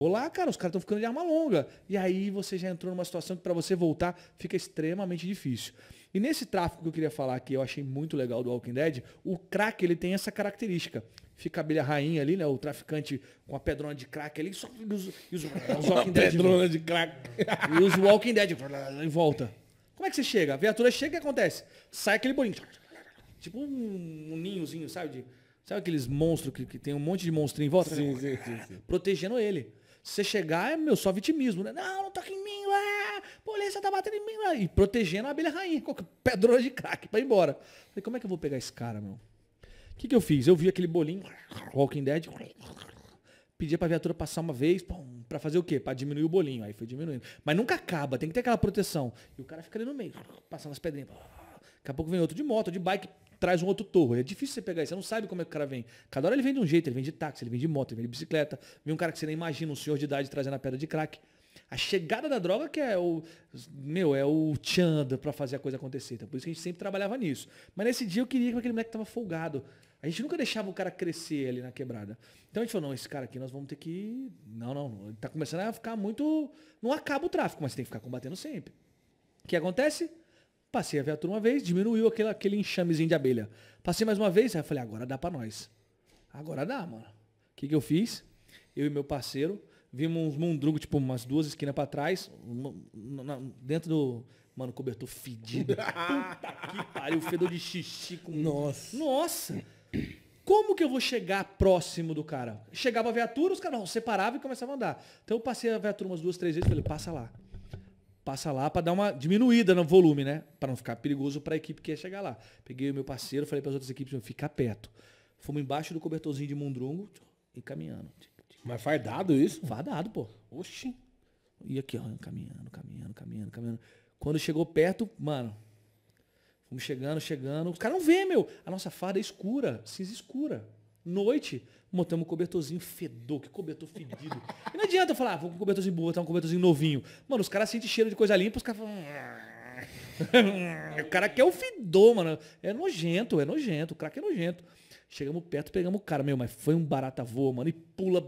Olá, cara, os caras estão ficando de arma longa. E aí você já entrou numa situação que para você voltar fica extremamente difícil. E nesse tráfico que eu queria falar que eu achei muito legal do Walking Dead, o crack ele tem essa característica. Fica a abelha rainha ali, né? O traficante com a pedrona de crack ali, só e os, e os, os Walking Dead. pedrona de crack. E os Walking Dead em volta. Como é que você chega? A viatura chega e acontece? Sai aquele bolinho. Tipo um, um ninhozinho, sabe? De, sabe aqueles monstros que, que tem um monte de monstrinho em volta? Sim, sim, sim, sim. Protegendo ele. Você chegar é, meu, só vitimismo, né? Não, não toca em mim, lá polícia tá batendo em mim, lá e protegendo a abelha rainha, pedrona de crack pra ir embora. Falei, como é que eu vou pegar esse cara, meu? O que, que eu fiz? Eu vi aquele bolinho, Walking Dead, pedia pra viatura passar uma vez, pum, pra fazer o quê? Pra diminuir o bolinho. Aí foi diminuindo. Mas nunca acaba, tem que ter aquela proteção. E o cara fica ali no meio, passando as pedrinhas. Daqui a pouco vem outro de moto, de bike, traz um outro torro. É difícil você pegar isso, você não sabe como é que o cara vem. Cada hora ele vem de um jeito, ele vem de táxi, ele vem de moto, ele vem de bicicleta. Vem um cara que você nem imagina, um senhor de idade trazendo a pedra de crack. A chegada da droga que é o. Meu, é o tchanda para fazer a coisa acontecer. Então, por isso que a gente sempre trabalhava nisso. Mas nesse dia eu queria que aquele moleque tava folgado. A gente nunca deixava o cara crescer ali na quebrada. Então a gente falou, não, esse cara aqui nós vamos ter que. Não, não, não. Ele tá começando a ficar muito. Não acaba o tráfico, mas tem que ficar combatendo sempre. O que acontece? Passei a viatura uma vez, diminuiu aquele, aquele enxamezinho de abelha. Passei mais uma vez, aí eu falei, agora dá para nós. Agora dá, mano. O que, que eu fiz? Eu e meu parceiro vimos uns mundrugos, tipo, umas duas esquinas para trás, dentro do. Mano, cobertor fedido. Puta que pariu, fedor de xixi com. Nossa. Nossa! Como que eu vou chegar próximo do cara? Chegava a viatura, os caras separavam e começavam a andar. Então eu passei a viatura umas duas, três vezes e falei, passa lá passa lá para dar uma diminuída no volume, né? Para não ficar perigoso para a equipe que ia chegar lá. Peguei o meu parceiro, falei para as outras equipes, ficar perto. Fomos embaixo do cobertorzinho de Mundrungo e caminhando. Mas fardado isso? Fardado, pô. Oxi. E aqui, ó, caminhando, caminhando, caminhando, caminhando. Quando chegou perto, mano, fomos chegando, chegando. Os caras não vê, meu. A nossa farda é escura, cinza escura. Noite, montamos um cobertorzinho fedor, que cobertor fedido. E não adianta eu falar, ah, vou com um cobertorzinho boa, tá um cobertorzinho novinho. Mano, os caras sentem cheiro de coisa limpa, os caras falam. Hum, o cara quer o fedor, mano. É nojento, é nojento. O craque é nojento. Chegamos perto, pegamos o cara, meu, mas foi um barata voa, mano. E pula.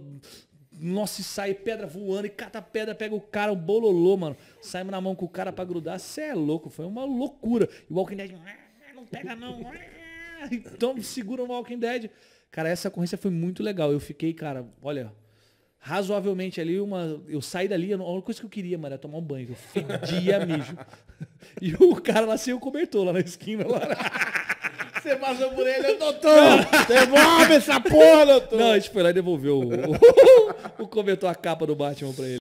Nossa, e sai pedra voando, e cata pedra, pega o cara, um bololô, mano. Saímos na mão com o cara pra grudar. Cê é louco, foi uma loucura. E o Walking Dead, não pega não. então segura o Walking Dead. Cara, essa corrência foi muito legal. Eu fiquei, cara, olha, razoavelmente ali, uma, eu saí dali, a única coisa que eu queria, mano, era tomar um banho. Eu fedia mijo. E o cara lá sem assim, o cobertor lá na esquina. Lá. Você passou por ele, doutor! Devolve essa porra, doutor! Não, a gente foi lá e devolveu o, o, o cobertor, a capa do Batman pra ele.